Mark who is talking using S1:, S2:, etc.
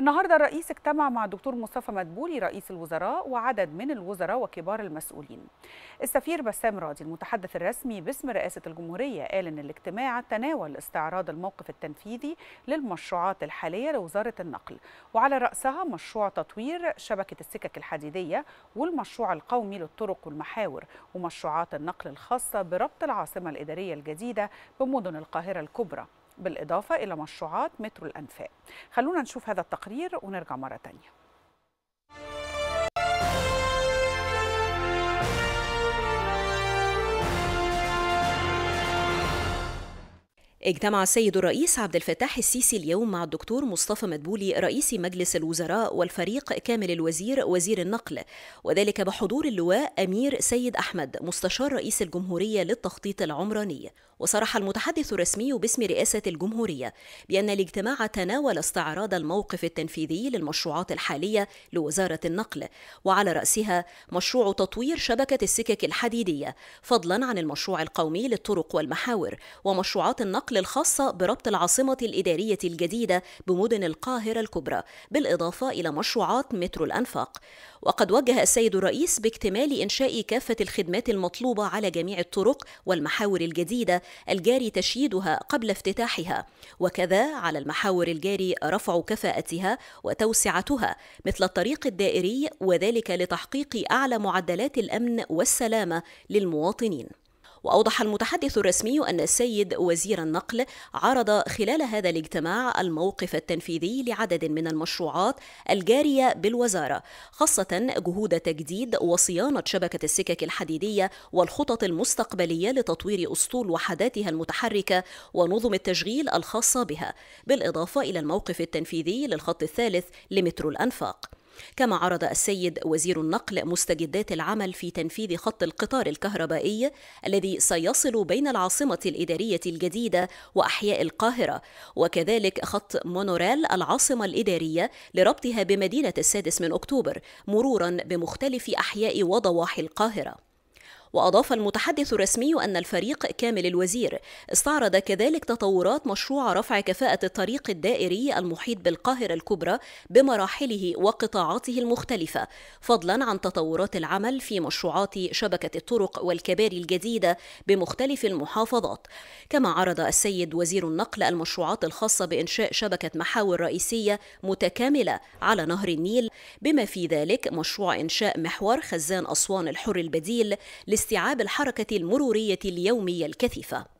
S1: النهارده الرئيس اجتمع مع الدكتور مصطفى مدبولي رئيس الوزراء وعدد من الوزراء وكبار المسؤولين. السفير بسام راضي المتحدث الرسمي باسم رئاسه الجمهوريه قال ان الاجتماع تناول استعراض الموقف التنفيذي للمشروعات الحاليه لوزاره النقل وعلى راسها مشروع تطوير شبكه السكك الحديديه والمشروع القومي للطرق والمحاور ومشروعات النقل الخاصه بربط العاصمه الاداريه الجديده بمدن القاهره الكبرى. بالإضافة إلى مشروعات مترو الأنفاق خلونا نشوف هذا التقرير ونرجع مرة تانية
S2: اجتمع السيد الرئيس عبد الفتاح السيسي اليوم مع الدكتور مصطفى مدبولي رئيس مجلس الوزراء والفريق كامل الوزير وزير النقل وذلك بحضور اللواء امير سيد احمد مستشار رئيس الجمهوريه للتخطيط العمراني وصرح المتحدث الرسمي باسم رئاسه الجمهوريه بان الاجتماع تناول استعراض الموقف التنفيذي للمشروعات الحاليه لوزاره النقل وعلى راسها مشروع تطوير شبكه السكك الحديديه فضلا عن المشروع القومي للطرق والمحاور ومشروعات النقل النقل الخاصة بربط العاصمة الإدارية الجديدة بمدن القاهرة الكبرى بالإضافة إلى مشروعات مترو الأنفاق وقد وجه السيد الرئيس باكتمال إنشاء كافة الخدمات المطلوبة على جميع الطرق والمحاور الجديدة الجاري تشييدها قبل افتتاحها وكذا على المحاور الجاري رفع كفاءتها وتوسعتها مثل الطريق الدائري وذلك لتحقيق أعلى معدلات الأمن والسلامة للمواطنين وأوضح المتحدث الرسمي أن السيد وزير النقل عرض خلال هذا الاجتماع الموقف التنفيذي لعدد من المشروعات الجارية بالوزارة خاصة جهود تجديد وصيانة شبكة السكك الحديدية والخطط المستقبلية لتطوير أسطول وحداتها المتحركة ونظم التشغيل الخاصة بها بالإضافة إلى الموقف التنفيذي للخط الثالث لمترو الأنفاق كما عرض السيد وزير النقل مستجدات العمل في تنفيذ خط القطار الكهربائي الذي سيصل بين العاصمة الإدارية الجديدة وأحياء القاهرة وكذلك خط مونوريل العاصمة الإدارية لربطها بمدينة السادس من أكتوبر مرورا بمختلف أحياء وضواحي القاهرة وأضاف المتحدث الرسمي أن الفريق كامل الوزير استعرض كذلك تطورات مشروع رفع كفاءة الطريق الدائري المحيط بالقاهرة الكبرى بمراحله وقطاعاته المختلفة فضلا عن تطورات العمل في مشروعات شبكة الطرق والكباري الجديدة بمختلف المحافظات كما عرض السيد وزير النقل المشروعات الخاصة بإنشاء شبكة محاور رئيسية متكاملة على نهر النيل بما في ذلك مشروع إنشاء محور خزان أسوان الحر البديل لاستيعاب الحركة المرورية اليومية الكثيفة